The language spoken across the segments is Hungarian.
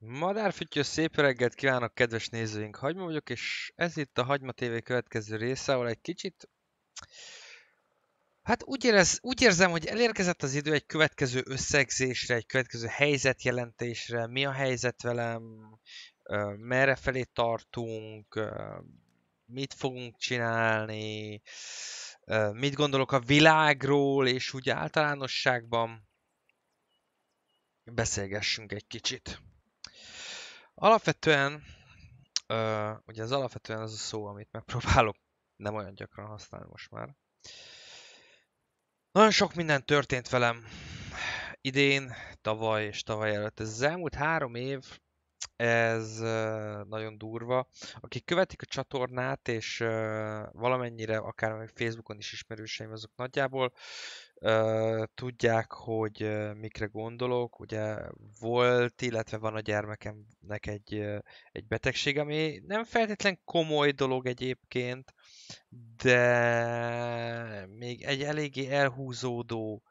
Madárfütyő szép reggelt kívánok, kedves nézőink! Hagyma vagyok, és ez itt a Hagyma TV következő része, ahol egy kicsit... Hát úgy, érez, úgy érzem, hogy elérkezett az idő egy következő összegzésre, egy következő helyzetjelentésre, mi a helyzet velem, merre felé tartunk, mit fogunk csinálni, mit gondolok a világról, és úgy általánosságban beszélgessünk egy kicsit. Alapvetően, uh, ugye ez alapvetően az a szó, amit megpróbálok nem olyan gyakran használni most már. Nagyon sok minden történt velem idén, tavaly és tavaly előtt. Ez az elmúlt három év, ez nagyon durva. Akik követik a csatornát, és valamennyire akár még Facebookon is ismerőseim, azok nagyjából tudják, hogy mikre gondolok. Ugye volt, illetve van a gyermekemnek egy, egy betegség, ami nem feltétlen komoly dolog egyébként, de még egy eléggé elhúzódó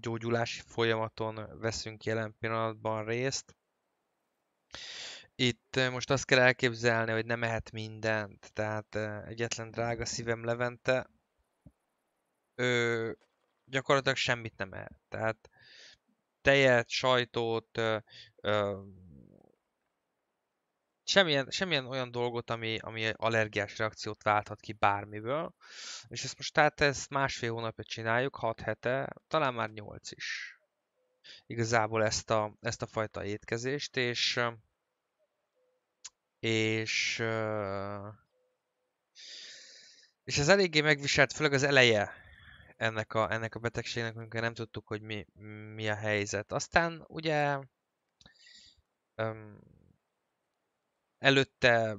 gyógyulási folyamaton veszünk jelen pillanatban részt. Itt most azt kell elképzelni, hogy nem ehet mindent, tehát egyetlen drága szívem Levente ö, gyakorlatilag semmit nem el. Tehát tejet, sajtót, ö, ö, semmilyen, semmilyen olyan dolgot, ami, ami allergiás reakciót válthat ki bármiből. És ezt most tehát ezt másfél hónapja csináljuk, 6 hete, talán már 8 is. Igazából ezt a, ezt a fajta étkezést, és és és ez eléggé megviselt, főleg az eleje ennek a, ennek a betegségnek, amikor nem tudtuk, hogy mi, mi a helyzet. Aztán ugye öm, előtte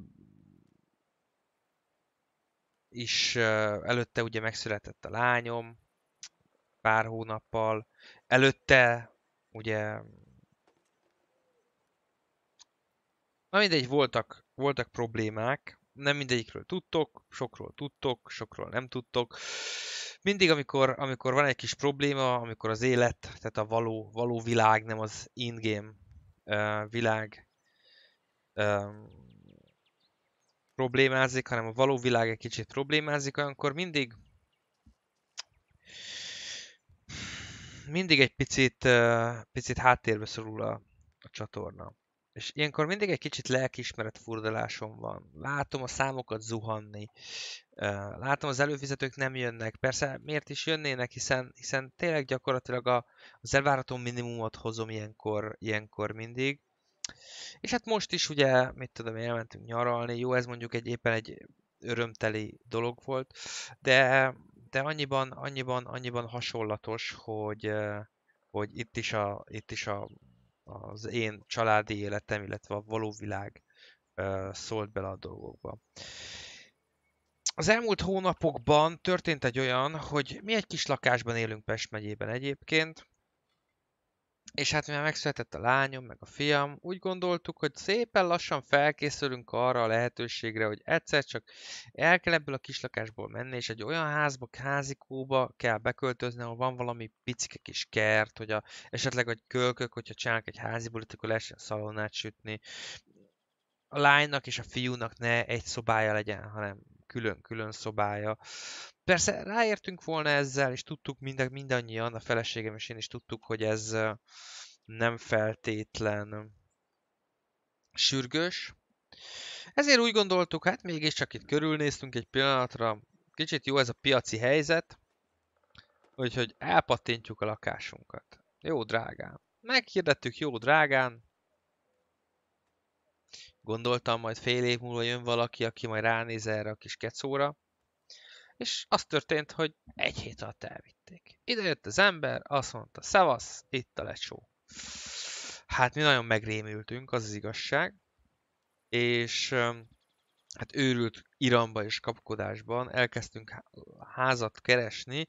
is, előtte ugye megszületett a lányom pár hónappal, előtte ugye Na mindegy, voltak, voltak problémák, nem mindegyikről tudtok, sokról tudtok, sokról nem tudtok. Mindig, amikor, amikor van egy kis probléma, amikor az élet, tehát a való, való világ, nem az in-game uh, világ uh, problémázik, hanem a való világ egy kicsit problémázik, akkor mindig mindig egy picit, uh, picit háttérbe szorul a, a csatorna. És ilyenkor mindig egy kicsit lelkiismeret furdalásom van. Látom a számokat zuhanni, látom az előfizetők nem jönnek. Persze miért is jönnének, hiszen, hiszen tényleg gyakorlatilag a, az elvárható minimumot hozom ilyenkor, ilyenkor mindig. És hát most is ugye, mit tudom, elmentünk nyaralni, jó, ez mondjuk egy éppen egy örömteli dolog volt, de, de annyiban, annyiban, annyiban hasonlatos, hogy, hogy itt is a, itt is a az én családi életem, illetve a való világ szólt bele a dolgokba. Az elmúlt hónapokban történt egy olyan, hogy mi egy kis lakásban élünk Pest megyében egyébként, és hát mivel megszületett a lányom, meg a fiam, úgy gondoltuk, hogy szépen lassan felkészülünk arra a lehetőségre, hogy egyszer csak el kell ebből a kislakásból menni, és egy olyan házba, házikóba kell beköltözni, ahol van valami picike kis kert, hogy a, esetleg egy kölkök, hogyha csinálnak egy házi bulit, akkor lehessen szalonát sütni. A lánynak és a fiúnak ne egy szobája legyen, hanem külön-külön szobája. Persze ráértünk volna ezzel, és tudtuk mind, mindannyian, a feleségem és én is tudtuk, hogy ez nem feltétlen sürgős. Ezért úgy gondoltuk, hát mégiscsak itt körülnéztünk egy pillanatra, kicsit jó ez a piaci helyzet, úgyhogy elpattintjuk a lakásunkat. Jó drágán. Meghirdettük jó drágán. Gondoltam, majd fél év múlva jön valaki, aki majd ránéz erre a kis kecóra és az történt, hogy egy hét alatt elvitték. Ide jött az ember, azt mondta, szevasz, itt a lecsó. Hát mi nagyon megrémültünk, az az igazság, és hát őrült iramba és kapkodásban elkezdtünk házat keresni,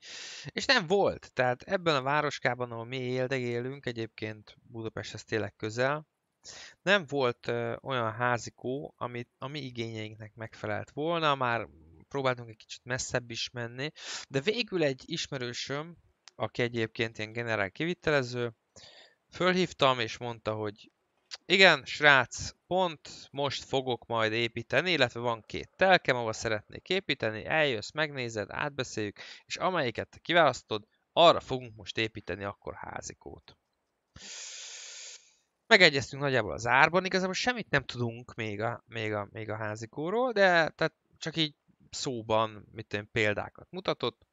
és nem volt. Tehát ebben a városkában, ahol mi élünk, egyébként Budapesthez tényleg közel, nem volt olyan házikó, amit, ami igényeinknek megfelelt volna, már próbáltunk egy kicsit messzebb is menni, de végül egy ismerősöm, aki egyébként ilyen generál kivitelező, fölhívtam és mondta, hogy igen, srác, pont most fogok majd építeni, illetve van két telkem, ahol szeretnék építeni, eljössz, megnézed, átbeszéljük, és amelyiket te kiválasztod, arra fogunk most építeni akkor házikót. Megegyeztünk nagyjából az árban, igazából semmit nem tudunk még a, még a, még a házikóról, de tehát csak így szóban, mit én, példákat mutatott,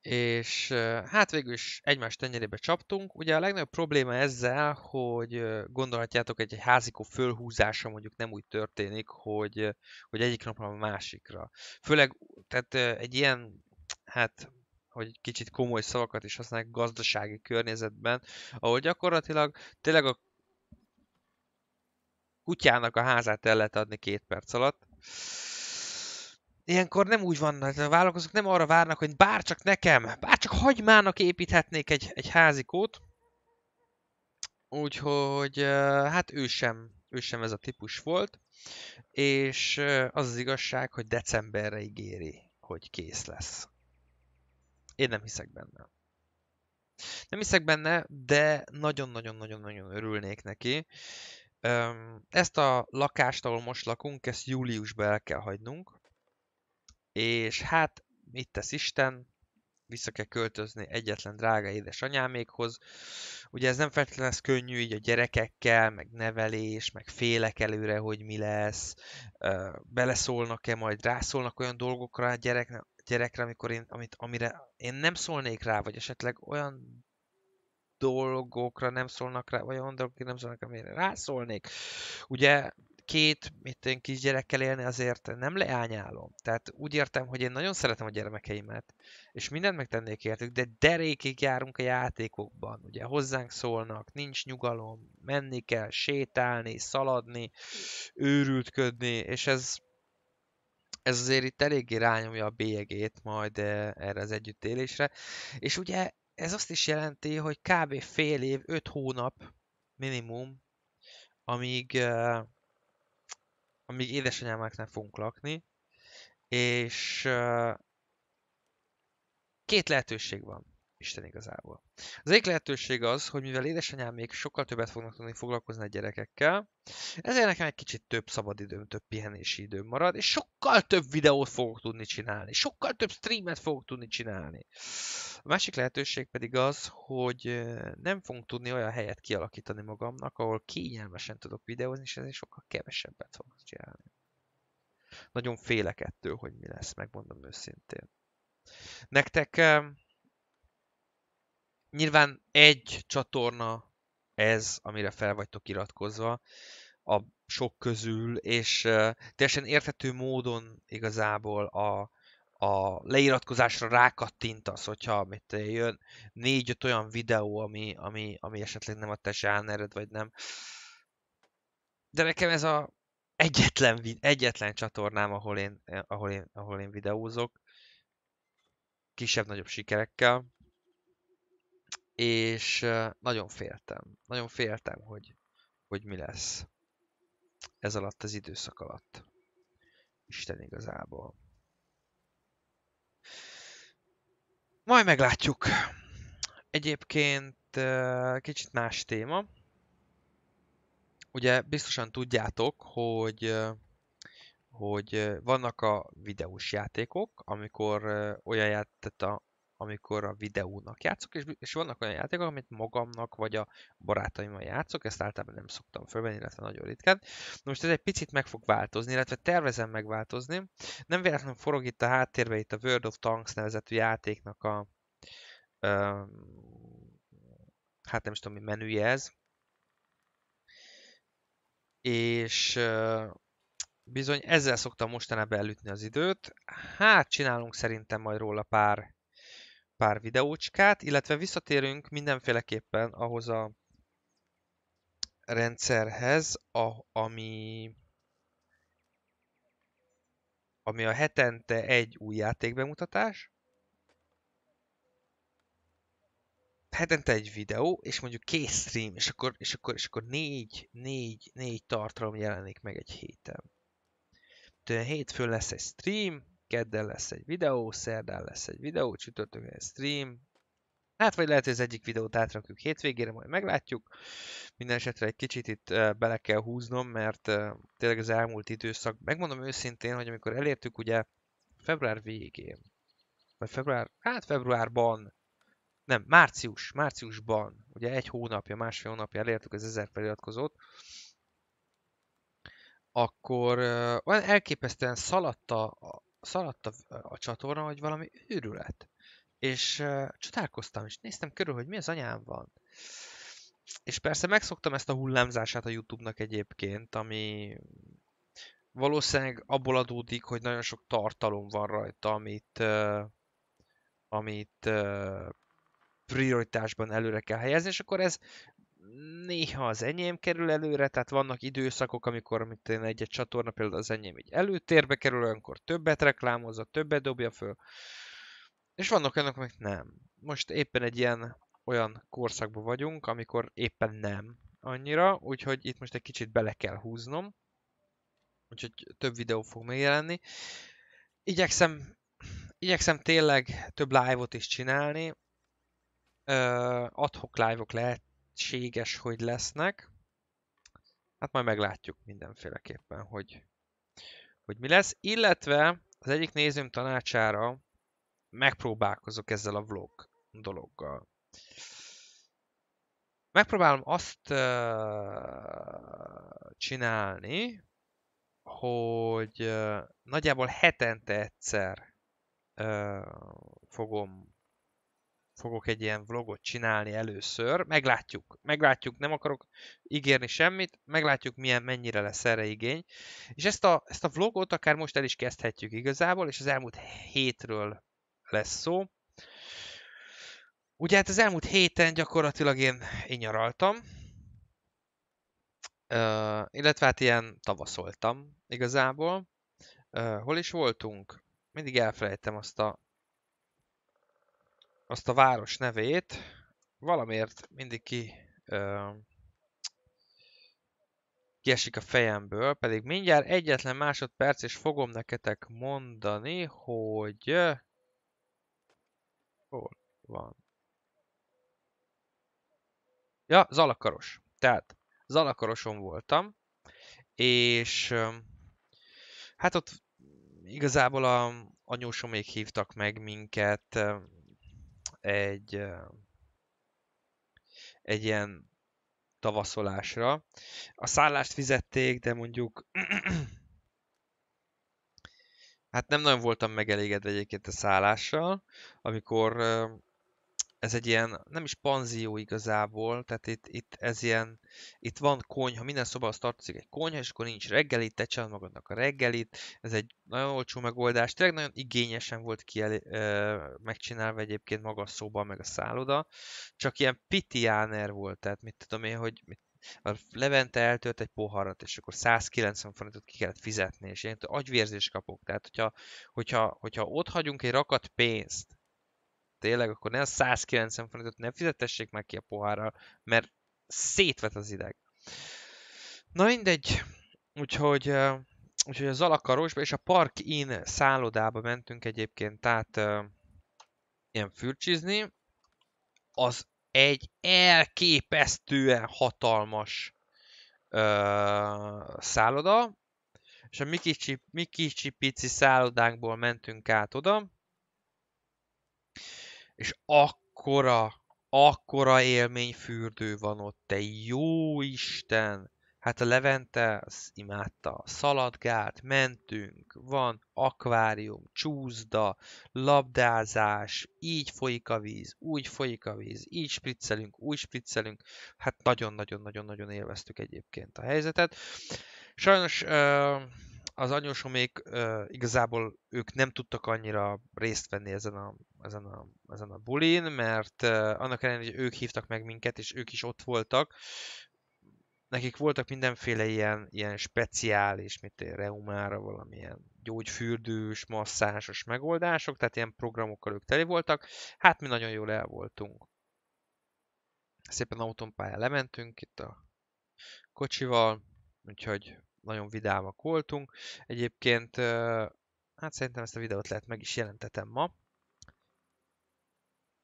és hát végül is egymás tenyerébe csaptunk. Ugye a legnagyobb probléma ezzel, hogy gondolhatjátok, egy házikó fölhúzása mondjuk nem úgy történik, hogy, hogy egyik napra a másikra. Főleg, tehát egy ilyen, hát hogy kicsit komoly szavakat is használják gazdasági környezetben, ahol gyakorlatilag tényleg a kutyának a házát el lehet adni két perc alatt, ilyenkor nem úgy van, a vállalkozók nem arra várnak, hogy bárcsak nekem, bárcsak hagymának építhetnék egy, egy házikót, úgyhogy hát ő sem, ő sem ez a típus volt, és az az igazság, hogy decemberre ígéri, hogy kész lesz. Én nem hiszek benne. Nem hiszek benne, de nagyon-nagyon-nagyon-nagyon örülnék neki, ezt a lakást, ahol most lakunk, ezt júliusban el kell hagynunk. És hát, mit tesz Isten, vissza kell költözni egyetlen drága édesanyámékhoz. Ugye ez nem feltétlenül lesz könnyű így a gyerekekkel, meg nevelés, meg félek előre, hogy mi lesz, beleszólnak-e, majd rászólnak olyan dolgokra a gyereknek, gyerekre, amikor én, amit, amire én nem szólnék rá, vagy esetleg olyan dolgokra nem szólnak rá, vagy olyan dolgokra nem szólnak rá, amire rászólnék. Ugye két mit én, kisgyerekkel élni azért nem leányálom. Tehát úgy értem, hogy én nagyon szeretem a gyermekeimet, és mindent megtennék értük, de derékig járunk a játékokban. Ugye hozzánk szólnak, nincs nyugalom, menni kell, sétálni, szaladni, őrültködni, és ez ez azért itt eléggé rányomja a bélyegét majd eh, erre az együttélésre. És ugye ez azt is jelenti, hogy kb. fél év, öt hónap minimum, amíg, uh, amíg édesanyámnál fogunk lakni, és uh, két lehetőség van. Isten igazából. Az egyik lehetőség az, hogy mivel édesanyám még sokkal többet fognak tudni foglalkozni a gyerekekkel, ezért nekem egy kicsit több szabadidőm, több pihenési időm marad, és sokkal több videót fogok tudni csinálni, sokkal több streamet fogok tudni csinálni. A másik lehetőség pedig az, hogy nem fogunk tudni olyan helyet kialakítani magamnak, ahol kényelmesen tudok videózni, és ezért sokkal kevesebbet fogok csinálni. Nagyon félek ettől, hogy mi lesz, megmondom őszintén. Nektek nyilván egy csatorna ez, amire fel vagytok iratkozva a sok közül, és teljesen érthető módon igazából a, a leiratkozásra rákattintasz, hogyha mit jön négy-öt olyan videó, ami, ami, ami esetleg nem a te zsánered, vagy nem. De nekem ez a egyetlen, egyetlen csatornám, ahol én, eh, ahol, én, ahol én videózok, kisebb-nagyobb sikerekkel, és nagyon féltem. Nagyon féltem, hogy, hogy mi lesz ez alatt az időszak alatt. Isten igazából. Majd meglátjuk. Egyébként kicsit más téma. Ugye biztosan tudjátok, hogy hogy vannak a videós játékok, amikor olyan játék, a amikor a videónak játszok, és, és vannak olyan játékok, amit magamnak vagy a barátaimmal játszok, ezt általában nem szoktam fölvenni, illetve nagyon ritkán. Na most ez egy picit meg fog változni, illetve tervezem megváltozni. Nem véletlenül forog itt a háttérbe itt a World of Tanks nevezetű játéknak a Ö, hát nem is tudom mi menüje ez. És Ö, bizony ezzel szoktam mostanában elütni az időt. Hát csinálunk szerintem majd róla pár pár videócskát, illetve visszatérünk mindenféleképpen ahhoz a rendszerhez, a, ami, ami a hetente egy új játékbemutatás, hetente egy videó, és mondjuk két stream, és akkor, és akkor, és akkor négy, négy, négy tartalom jelenik meg egy héten. Tehát hétfőn lesz egy stream, kedden lesz egy videó, szerdán lesz egy videó, csütörtökön egy stream. Hát vagy lehet, hogy az egyik videót átrakjuk hétvégére, majd meglátjuk. Minden esetre egy kicsit itt bele kell húznom, mert tényleg az elmúlt időszak, megmondom őszintén, hogy amikor elértük ugye február végén, vagy február, hát februárban, nem, március, márciusban, ugye egy hónapja, másfél hónapja elértük az ezer feliratkozót, akkor olyan elképesztően szaladta szaladt a, a csatorna, hogy valami őrület. És uh, csodálkoztam, és néztem körül, hogy mi az anyám van. És persze megszoktam ezt a hullámzását a YouTube-nak egyébként, ami valószínűleg abból adódik, hogy nagyon sok tartalom van rajta, amit, uh, amit uh, prioritásban előre kell helyezni, és akkor ez néha az enyém kerül előre, tehát vannak időszakok, amikor mint én egy-egy csatorna, például az enyém így előtérbe kerül, olyankor többet reklámozza, többet dobja föl, és vannak olyanok, amik nem. Most éppen egy ilyen olyan korszakban vagyunk, amikor éppen nem annyira, úgyhogy itt most egy kicsit bele kell húznom, úgyhogy több videó fog megjelenni. Igyekszem, igyekszem tényleg több live-ot is csinálni, adhok live-ok lehet, lehetséges, hogy lesznek. Hát majd meglátjuk mindenféleképpen, hogy, hogy mi lesz. Illetve az egyik nézőm tanácsára megpróbálkozok ezzel a vlog dologgal. Megpróbálom azt csinálni, hogy nagyjából hetente egyszer fogom fogok egy ilyen vlogot csinálni először. Meglátjuk, meglátjuk, nem akarok ígérni semmit, meglátjuk milyen, mennyire lesz erre igény. És ezt a, ezt a vlogot akár most el is kezdhetjük igazából, és az elmúlt hétről lesz szó. Ugye hát az elmúlt héten gyakorlatilag én, én nyaraltam, Uh, illetve hát ilyen tavaszoltam igazából. Uh, hol is voltunk? Mindig elfelejtem azt a azt a város nevét, valamiért mindig ki, ö, kiesik a fejemből, pedig mindjárt egyetlen másodperc, és fogom neketek mondani, hogy hol van. Ja, Zalakaros. Tehát Zalakaroson voltam, és ö, hát ott igazából a anyósomék hívtak meg minket, egy, egy ilyen tavaszolásra. A szállást fizették, de mondjuk hát nem nagyon voltam megelégedve egyébként a szállással, amikor ez egy ilyen, nem is panzió igazából, tehát itt, itt ez ilyen, itt van konyha, minden az tartozik egy konyha, és akkor nincs reggelit, te csinálod magadnak a reggelit, ez egy nagyon olcsó megoldás, tényleg nagyon igényesen volt ki megcsinálva egyébként maga a szoba, meg a szálloda, csak ilyen pitiáner volt, tehát mit tudom én, hogy mit, a Levente eltölt egy poharat, és akkor 190 forintot ki kellett fizetni, és én agyvérzést kapok. Tehát, hogyha, hogyha, hogyha ott hagyunk egy rakat pénzt, tényleg, akkor ne a 190 forintot ne fizetessék meg ki a pohárral, mert szétvet az ideg. Na mindegy, úgyhogy, úgyhogy az alakarósba és a Park In szállodába mentünk egyébként, tehát ilyen fürcsizni, az egy elképesztően hatalmas ö, szálloda, és a mi kicsi, mi kicsi pici szállodánkból mentünk át oda, és akkora, akkora élményfürdő van ott, te jó Isten! Hát a Levente az imádta, szaladgált, mentünk, van akvárium, csúzda, labdázás, így folyik a víz, úgy folyik a víz, így spriccelünk, úgy spriccelünk. Hát nagyon-nagyon-nagyon-nagyon élveztük egyébként a helyzetet. Sajnos uh, az anyósomék uh, igazából ők nem tudtak annyira részt venni ezen a, ezen a, ezen a bulin, mert uh, annak ellenére, hogy ők hívtak meg minket, és ők is ott voltak, nekik voltak mindenféle ilyen, ilyen speciális, mint egy reumára valamilyen gyógyfürdős, masszásos megoldások, tehát ilyen programokkal ők teli voltak. Hát mi nagyon jól el voltunk. Szépen autópályán lementünk itt a kocsival, úgyhogy nagyon vidámak voltunk. Egyébként, hát szerintem ezt a videót lehet meg is jelentetem ma.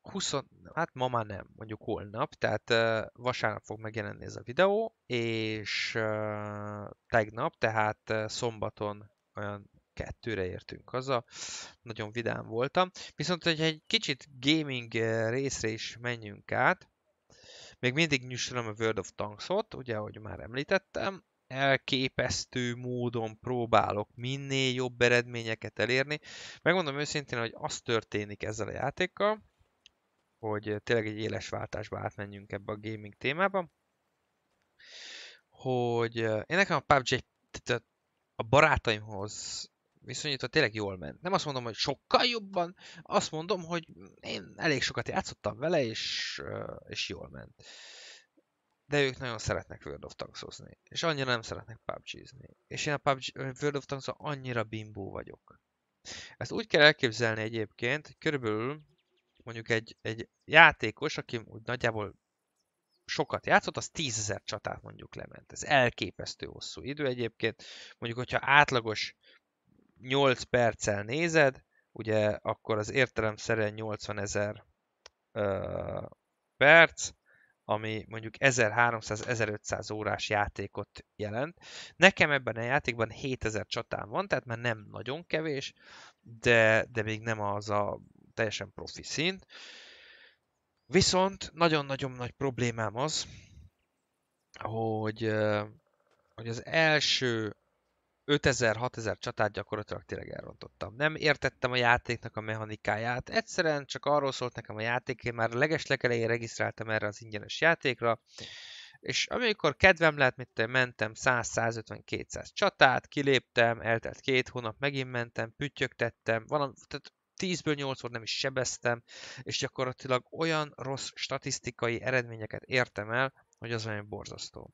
20, hát ma már nem, mondjuk holnap, tehát vasárnap fog megjelenni ez a videó, és tegnap, tehát szombaton olyan kettőre értünk haza, nagyon vidám voltam. Viszont, hogy egy kicsit gaming részre is menjünk át, még mindig nyüssölöm a World of Tanksot, ugye, ahogy már említettem, elképesztő módon próbálok minél jobb eredményeket elérni. Megmondom őszintén, hogy az történik ezzel a játékkal, hogy tényleg egy éles váltásba átmenjünk ebbe a gaming témába, hogy én nekem a PUBG a barátaimhoz viszonyítva tényleg jól ment. Nem azt mondom, hogy sokkal jobban, azt mondom, hogy én elég sokat játszottam vele, és, és jól ment. Uh, de ők nagyon szeretnek World of Tanks-ozni, és annyira nem szeretnek PUBG-zni. És én a PUBG, World of tanks annyira bimbó vagyok. Ezt úgy kell elképzelni egyébként, hogy körülbelül mondjuk egy, egy játékos, aki úgy nagyjából sokat játszott, az tízezer csatát mondjuk lement. Ez elképesztő hosszú idő egyébként. Mondjuk, hogyha átlagos 8 perccel nézed, ugye akkor az értelemszerűen 80 ezer perc, ami mondjuk 1300-1500 órás játékot jelent. Nekem ebben a játékban 7000 csatám van, tehát már nem nagyon kevés, de, de még nem az a teljesen profi szint. Viszont nagyon-nagyon nagy problémám az, hogy, hogy az első 5000-6000 csatát gyakorlatilag tényleg elrontottam. Nem értettem a játéknak a mechanikáját, egyszerűen csak arról szólt nekem a játék, én már elején regisztráltam erre az ingyenes játékra, és amikor kedvem lett, mint mentem 100-150-200 csatát, kiléptem, eltelt két hónap, megint mentem, pütyögtettem, valami, tehát 10-ből 8 nem is sebeztem, és gyakorlatilag olyan rossz statisztikai eredményeket értem el, hogy az olyan borzasztó.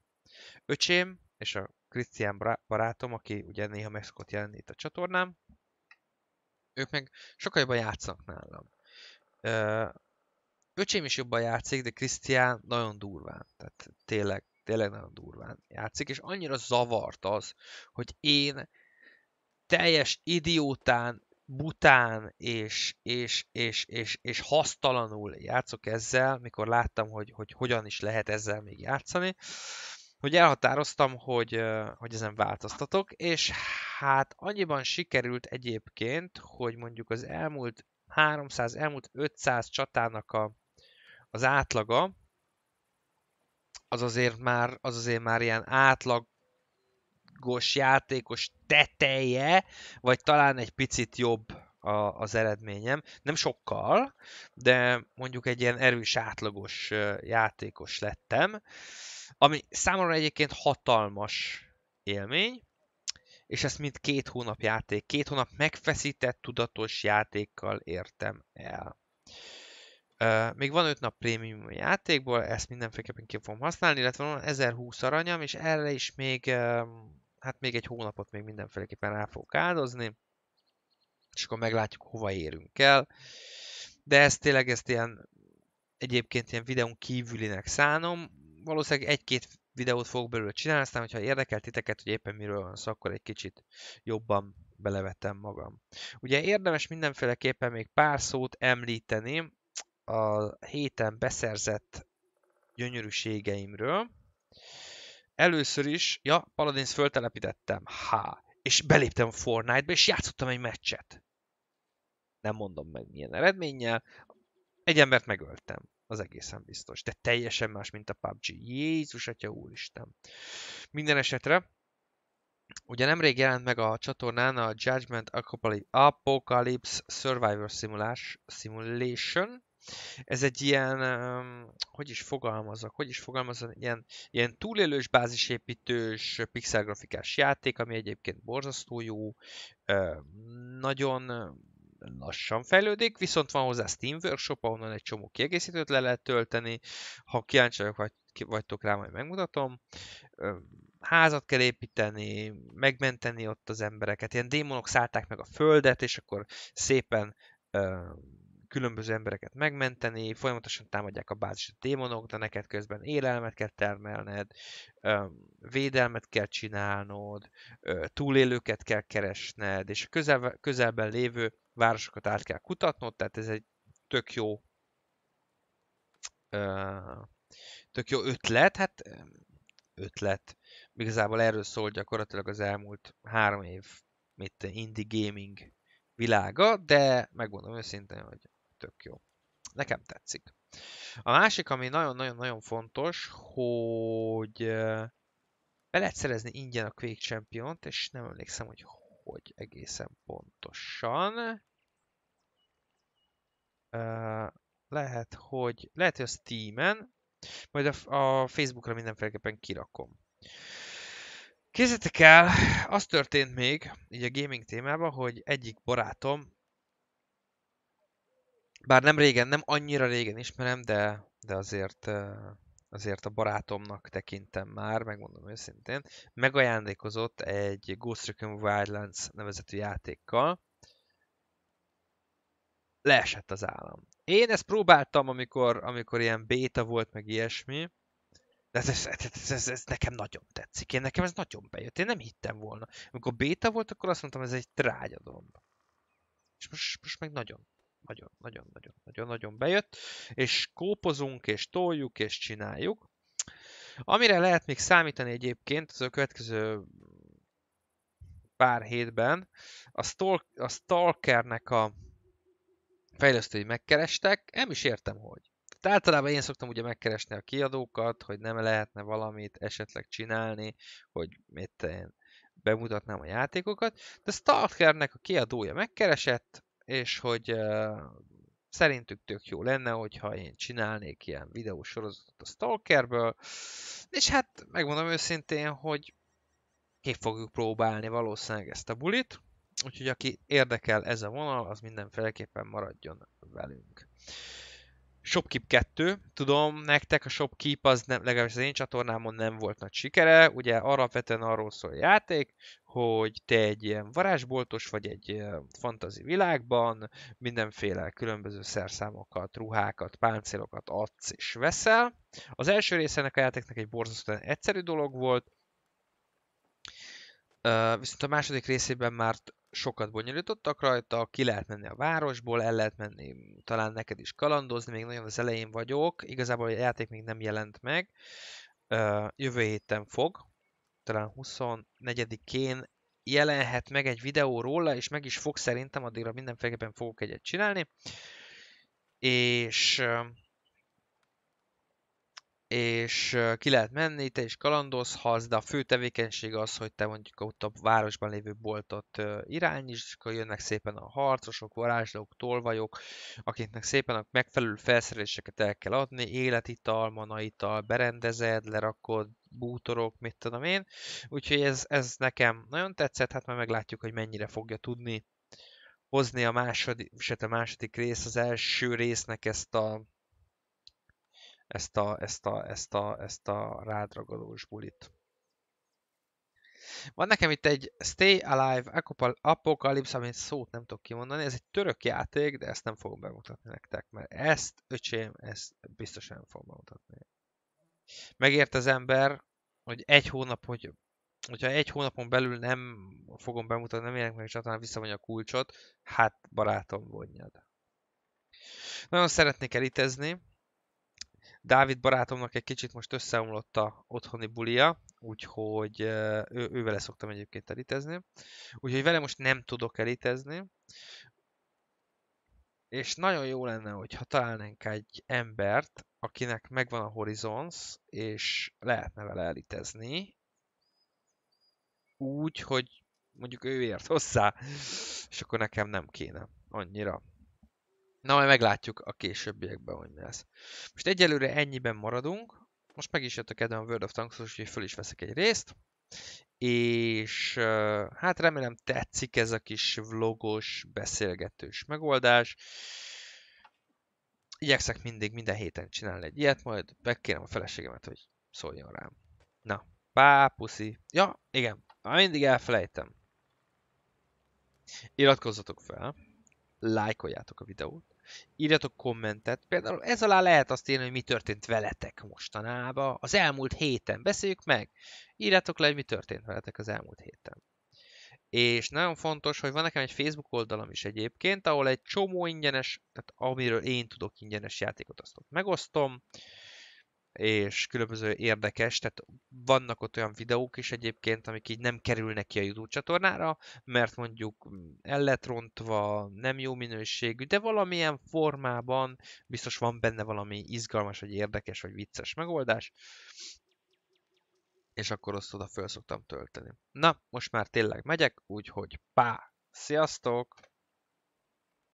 Öcsém és a Krisztián barátom, aki ugye néha jelenni itt a csatornám, ők meg sokkal jobban játszanak nálam. öcsém is jobban játszik, de Krisztián nagyon durván, tehát tényleg, tényleg nagyon durván játszik, és annyira zavart az, hogy én teljes idiótán, bután és, és, és, és, és hasztalanul játszok ezzel, mikor láttam, hogy, hogy hogyan is lehet ezzel még játszani, hogy elhatároztam, hogy, hogy ezen változtatok, és hát annyiban sikerült egyébként, hogy mondjuk az elmúlt 300, elmúlt 500 csatának a, az átlaga, az azért már, az azért már ilyen átlagos játékos teteje, vagy talán egy picit jobb a, az eredményem. Nem sokkal, de mondjuk egy ilyen erős átlagos játékos lettem. Ami számomra egyébként hatalmas élmény, és ezt mind két hónap játék, két hónap megfeszített, tudatos játékkal értem el. Uh, még van 5 nap prémium játékból, ezt mindenféleképpen ki fogom használni, illetve van 1020 aranyam, és erre is még, uh, hát még egy hónapot még mindenféleképpen rá fogok áldozni, és akkor meglátjuk, hova érünk el. De ezt tényleg ezt ilyen, egyébként ilyen videón kívülinek szánom, valószínűleg egy-két videót fogok belőle csinálni, aztán hogyha érdekel titeket, hogy éppen miről van szó, akkor egy kicsit jobban belevettem magam. Ugye érdemes mindenféleképpen még pár szót említeni a héten beszerzett gyönyörűségeimről. Először is, ja, Paladins föltelepítettem, ha, és beléptem Fortnite-be, és játszottam egy meccset. Nem mondom meg milyen eredménnyel, egy embert megöltem. Az egészen biztos. De teljesen más, mint a PUBG. Jézus, atya úristen. Minden esetre, ugye nemrég jelent meg a csatornán a Judgment Apocalypse Survivor Simulation, ez egy ilyen, um, hogy is fogalmazok, hogy is fogalmazom, ilyen, ilyen túlélős, bázisépítős, pixelgrafikás játék, ami egyébként borzasztó jó, nagyon lassan fejlődik, viszont van hozzá Steam Workshop, ahonnan egy csomó kiegészítőt le lehet tölteni, ha kíváncsiak vagy, vagytok rá, majd megmutatom. Házat kell építeni, megmenteni ott az embereket, ilyen démonok szállták meg a földet, és akkor szépen különböző embereket megmenteni, folyamatosan támadják a bázis a démonok, de neked közben élelmet kell termelned, védelmet kell csinálnod, túlélőket kell keresned, és a közel, közelben lévő városokat át kell kutatnod, tehát ez egy tök jó tök jó ötlet, hát ötlet. Igazából erről szól gyakorlatilag az elmúlt három év mit indie gaming világa, de megmondom őszintén, hogy tök jó. Nekem tetszik. A másik, ami nagyon-nagyon-nagyon fontos, hogy be lehet szerezni ingyen a Quake champion és nem emlékszem, hogy hogy egészen pontosan. lehet, hogy lehet, hogy a Steam-en, majd a, a Facebookra mindenféleképpen kirakom. Kézzétek el, az történt még, így a gaming témában, hogy egyik barátom, bár nem régen, nem annyira régen ismerem, de, de azért uh, azért a barátomnak tekintem már, megmondom őszintén, megajándékozott egy Ghost Recon Wildlands nevezetű játékkal. Leesett az állam. Én ezt próbáltam, amikor, amikor ilyen béta volt, meg ilyesmi, de ez, ez, ez, ez, ez nekem nagyon tetszik. Én nekem ez nagyon bejött. Én nem hittem volna. Amikor béta volt, akkor azt mondtam, ez egy trágyadomb. És most, most meg nagyon nagyon, nagyon, nagyon, nagyon, nagyon bejött, és kópozunk, és toljuk, és csináljuk. Amire lehet még számítani egyébként az a következő pár hétben, a, stalk, a Stalkernek a fejlesztői megkerestek, nem is értem, hogy. Tehát általában én szoktam ugye megkeresni a kiadókat, hogy nem lehetne valamit esetleg csinálni, hogy mit én bemutatnám a játékokat, de Stalkernek a kiadója megkeresett, és hogy uh, szerintük tök jó lenne, hogyha én csinálnék ilyen videósorozatot a Stalkerből, és hát megmondom őszintén, hogy ki fogjuk próbálni valószínűleg ezt a bulit, úgyhogy aki érdekel ez a vonal, az mindenféleképpen maradjon velünk. Shopkeep 2, tudom, nektek a Shopkeep az nem, legalábbis az én csatornámon nem volt nagy sikere, ugye alapvetően arról szól a játék, hogy te egy ilyen varázsboltos vagy egy eh, fantazi világban mindenféle különböző szerszámokat, ruhákat, páncélokat adsz és veszel. Az első része ennek a játéknak egy borzasztóan egyszerű dolog volt, eh, viszont a második részében már sokat bonyolítottak rajta, ki lehet menni a városból, el lehet menni talán neked is kalandozni, még nagyon az elején vagyok, igazából a játék még nem jelent meg, jövő héten fog, talán 24-én jelenhet meg egy videó róla, és meg is fog szerintem, addigra mindenféleképpen fogok egyet csinálni, és és ki lehet menni, te is kalandozhatsz, de a fő tevékenység az, hogy te mondjuk ott a városban lévő boltot irányítsd, és akkor jönnek szépen a harcosok, varázslók, tolvajok, akiknek szépen a megfelelő felszereléseket el kell adni, életital, manaital, berendezed, lerakod, bútorok, mit tudom én. Úgyhogy ez, ez nekem nagyon tetszett, hát majd meglátjuk, hogy mennyire fogja tudni hozni a második, a második rész, az első résznek ezt a ezt a, ezt a, ezt a, ezt a rádragadós bulit. Van nekem itt egy Stay Alive Apocalypse, amit szót nem tudok kimondani. Ez egy török játék, de ezt nem fogom bemutatni nektek, mert ezt, öcsém, ezt biztosan nem fogom bemutatni. Megért az ember, hogy egy hónap, hogy hogyha egy hónapon belül nem fogom bemutatni, nem érek meg és visszavonja a kulcsot, hát barátom vonjad. Nagyon szeretnék elitezni, Dávid barátomnak egy kicsit most összeomlott a otthoni bulia, úgyhogy ő, ővele szoktam egyébként elitezni. Úgyhogy vele most nem tudok elitezni. És nagyon jó lenne, hogyha találnánk egy embert, akinek megvan a Horizons, és lehetne vele elitezni. Úgy, hogy mondjuk ő ért hozzá, és akkor nekem nem kéne annyira. Na, majd meglátjuk a későbbiekben, hogy mi lesz. Most egyelőre ennyiben maradunk. Most meg is jött a kedvem a World of Tanks, úgyhogy föl is veszek egy részt. És hát remélem tetszik ez a kis vlogos, beszélgetős megoldás. Igyekszek mindig minden héten csinálni egy ilyet, majd megkérem a feleségemet, hogy szóljon rám. Na, pá, puszi. Ja, igen, már mindig elfelejtem. Iratkozzatok fel, lájkoljátok a videót, írjatok kommentet. Például ez alá lehet azt írni, hogy mi történt veletek mostanában, az elmúlt héten. Beszéljük meg. Írjátok le, hogy mi történt veletek az elmúlt héten. És nagyon fontos, hogy van nekem egy Facebook oldalam is egyébként, ahol egy csomó ingyenes, tehát amiről én tudok ingyenes játékot, azt megosztom és különböző érdekes, tehát vannak ott olyan videók is egyébként, amik így nem kerülnek ki a YouTube csatornára, mert mondjuk el lett rontva, nem jó minőségű, de valamilyen formában biztos van benne valami izgalmas, vagy érdekes, vagy vicces megoldás, és akkor azt oda föl szoktam tölteni. Na, most már tényleg megyek, úgyhogy pá! Sziasztok!